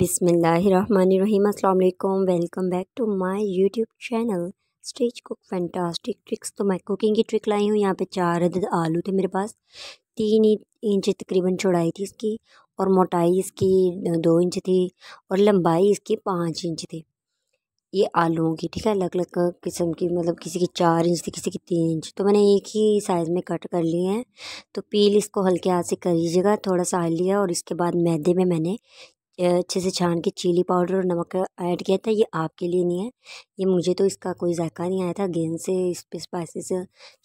बिसमीम अल्लाम welcome back to my YouTube channel stage cook fantastic tricks तो मैं कुकिंग की ट्रिक लाई हूँ यहाँ पे चार अदद आलू थे मेरे पास तीन इंच तकरीबन चौड़ाई थी इसकी और मोटाई इसकी दो इंच थी और लंबाई इसकी पाँच इंच थी ये आलूओं की ठीक है अलग अलग किस्म की मतलब किसी की चार इंच थी किसी की तीन इंच तो मैंने एक ही साइज़ में कट कर लिए हैं तो पील इसको हल्के हाथ से कर लीजिएगा थोड़ा सा आल लिया और इसके बाद मैदे में मैंने अच्छे से छान के चिली पाउडर और नमक ऐड किया था ये आपके लिए नहीं है ये मुझे तो इसका कोई जायका नहीं आया था गेंद से इस पर स्पाइसेस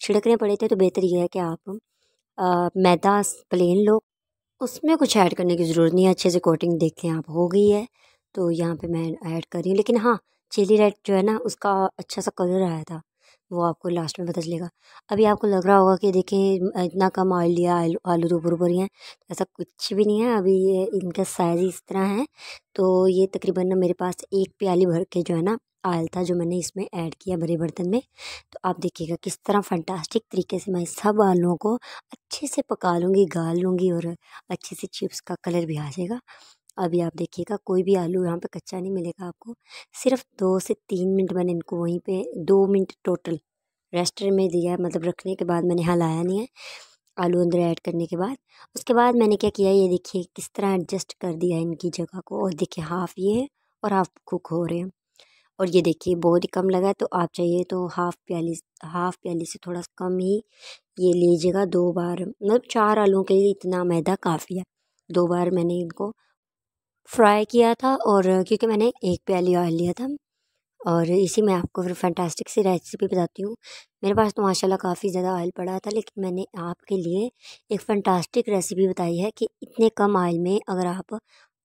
छिड़कने पड़े थे तो बेहतर ये है कि आप आ, मैदा प्लेन लो उसमें कुछ ऐड करने की ज़रूरत नहीं है अच्छे से कोटिंग देखते हैं आप हो गई है तो यहाँ पे मैं ऐड कर रही हूँ लेकिन हाँ चिली रेड जो है ना उसका अच्छा सा कलर आया था वो आपको लास्ट में पता चलेगा अभी आपको लग रहा होगा कि देखिए इतना कम ऑयल लिया आलू आलू तो ही हैं ऐसा कुछ भी नहीं है अभी ये इनका साइज़ इस तरह है तो ये तकरीबन ना मेरे पास एक प्याली भर के जो है ना आयल था जो मैंने इसमें ऐड किया बड़े बर्तन में तो आप देखिएगा किस तरह फंटास्टिक तरीके से मैं सब आलुओं को अच्छे से पका लूँगी गाल लूँगी और अच्छे से चिप्स का कलर भी आ जाएगा अभी आप देखिएगा कोई भी आलू यहाँ पे कच्चा नहीं मिलेगा आपको सिर्फ दो से तीन मिनट मैंने इनको वहीं पे दो मिनट टोटल रेस्ट में दिया मतलब रखने के बाद मैंने हलाया नहीं है आलू अंदर ऐड करने के बाद उसके बाद मैंने क्या किया ये देखिए किस तरह एडजस्ट कर दिया इनकी जगह को और देखिए हाफ़ ये है और हाफ कुक हो रहे हैं और ये देखिए बहुत ही कम लगा है तो आप चाहिए तो हाफ़ प्याली हाफ़ प्याली से थोड़ा कम ही ये लीजिएगा दो बार मतलब चार आलूओं के लिए इतना मैदा काफ़ी है दो बार मैंने इनको फ्राई किया था और क्योंकि मैंने एक प्याली ऑयल लिया था और इसी में आपको फिर फैंटास्टिक सी रेसिपी बताती हूँ मेरे पास तो माशाल्लाह काफ़ी ज़्यादा ऑयल पड़ा था लेकिन मैंने आपके लिए एक फैंटास्टिक रेसिपी बताई है कि इतने कम ऑयल में अगर आप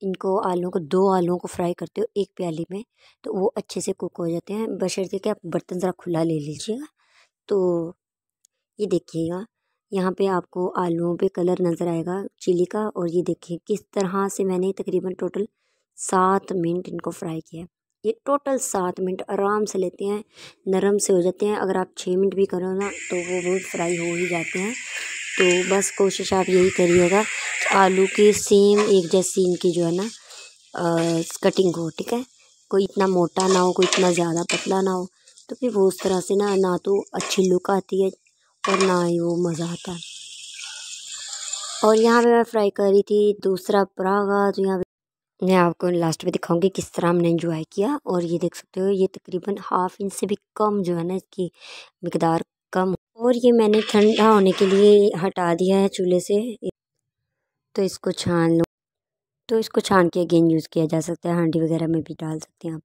इनको आलू को दो आलूओं को फ्राई करते हो एक प्याली में तो वो अच्छे से कुक हो जाते हैं बशर्ते कि आप बर्तन ज़रा खुला ले लीजिएगा तो ये देखिएगा यहाँ पे आपको आलूओं पे कलर नज़र आएगा चिली का और ये देखिए किस तरह से मैंने तकरीबन टोटल सात मिनट इनको फ्राई किया ये टोटल सात मिनट आराम से लेते हैं नरम से हो जाते हैं अगर आप छः मिनट भी करो ना तो वो बहुत फ्राई हो ही जाते हैं तो बस कोशिश आप यही करिएगा आलू की सेम एक जैसी इनकी जो है ना आ, कटिंग हो ठीक है कोई इतना मोटा ना हो कोई इतना ज़्यादा पतला ना हो तो फिर वो उस तरह से ना ना तो अच्छी लुक आती है और ना ही वो मज़ा आता है और यहाँ पे मैं फ्राई कर रही थी दूसरा परागा तो यहाँ पे मैं आपको लास्ट में दिखाऊंगी किस तरह हमने इन्जॉय किया और ये देख सकते हो ये तकरीबन हाफ इंच से भी कम जो है ना इसकी मकदार कम और ये मैंने ठंडा होने के लिए हटा दिया है चूल्हे से तो इसको छान लो तो इसको छान के अगेन यूज़ किया जा सकता है हांडी वगैरह में भी डाल सकते हैं आप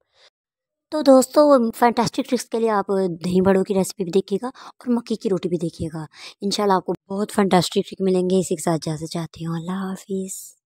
तो दोस्तों फैंटास्टिक ट्रिक्स के लिए आप दही बड़ों की रेसिपी भी देखिएगा और मक्की की रोटी भी देखिएगा इंशाल्लाह आपको बहुत फैंटास्टिक ट्रिक मिलेंगे इसी के साथ जैसे चाहती हूँ अल्लाह हाफिज़